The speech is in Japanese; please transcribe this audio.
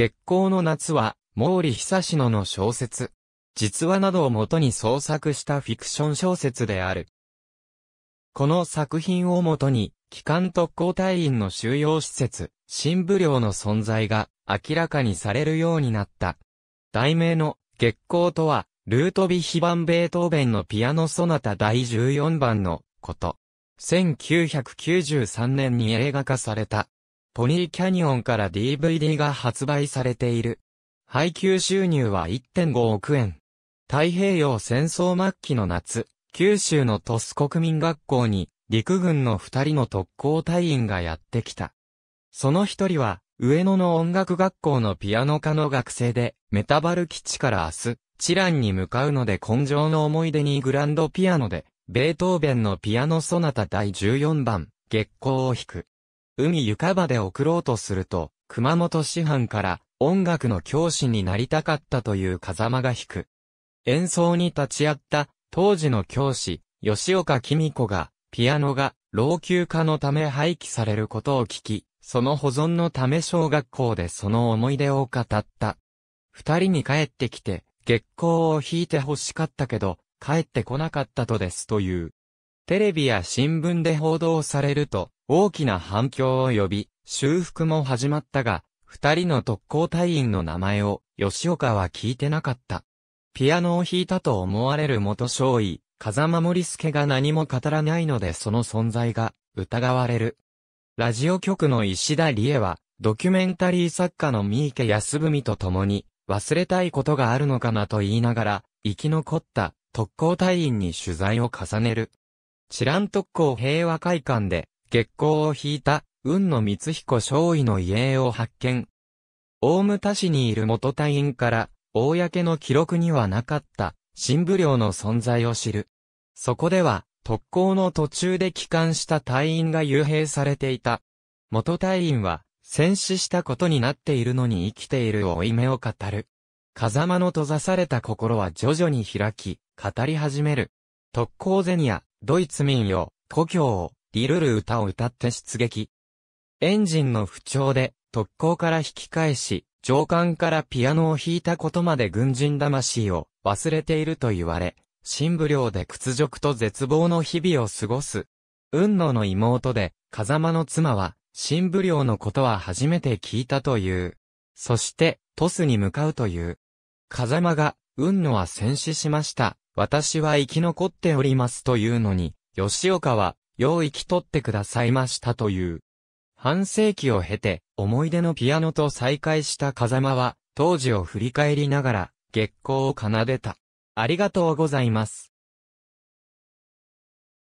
月光の夏は、毛利久野の小説、実話などをもとに創作したフィクション小説である。この作品をもとに、機関特攻隊員の収容施設、新武寮の存在が明らかにされるようになった。題名の月光とは、ルートビヒバンベートーベンのピアノソナタ第14番のこと。1993年に映画化された。ポニーキャニオンから DVD が発売されている。配給収入は1.5億円。太平洋戦争末期の夏、九州の鳥栖国民学校に陸軍の二人の特攻隊員がやってきた。その一人は上野の音楽学校のピアノ科の学生で、メタバル基地から明日、チランに向かうので根性の思い出にグランドピアノで、ベートーベンのピアノソナタ第14番、月光を弾く。海床場で送ろうとすると、熊本師範から音楽の教師になりたかったという風間が弾く。演奏に立ち会った当時の教師、吉岡公子が、ピアノが老朽化のため廃棄されることを聞き、その保存のため小学校でその思い出を語った。二人に帰ってきて、月光を引いて欲しかったけど、帰ってこなかったとですという。テレビや新聞で報道されると、大きな反響を呼び、修復も始まったが、二人の特攻隊員の名前を吉岡は聞いてなかった。ピアノを弾いたと思われる元少尉、風間森助が何も語らないのでその存在が疑われる。ラジオ局の石田理恵は、ドキュメンタリー作家の三池康文と共に、忘れたいことがあるのかなと言いながら、生き残った特攻隊員に取材を重ねる。チラン特攻平和会館で、月光を引いた、雲の光彦少尉の遺影を発見。大牟田市にいる元隊員から、公の記録にはなかった、新武領の存在を知る。そこでは、特攻の途中で帰還した隊員が幽閉されていた。元隊員は、戦死したことになっているのに生きている負い目を語る。風間の閉ざされた心は徐々に開き、語り始める。特攻ゼニア、ドイツ民謡、故郷を、リルル歌を歌って出撃。エンジンの不調で、特攻から引き返し、上官からピアノを弾いたことまで軍人魂を忘れていると言われ、新武良で屈辱と絶望の日々を過ごす。雲野の妹で、風間の妻は、新武良のことは初めて聞いたという。そして、トスに向かうという。風間が、雲野は戦死しました。私は生き残っておりますというのに、吉岡は、よう生き取ってくださいましたという。半世紀を経て、思い出のピアノと再会した風間は、当時を振り返りながら、月光を奏でた。ありがとうございます。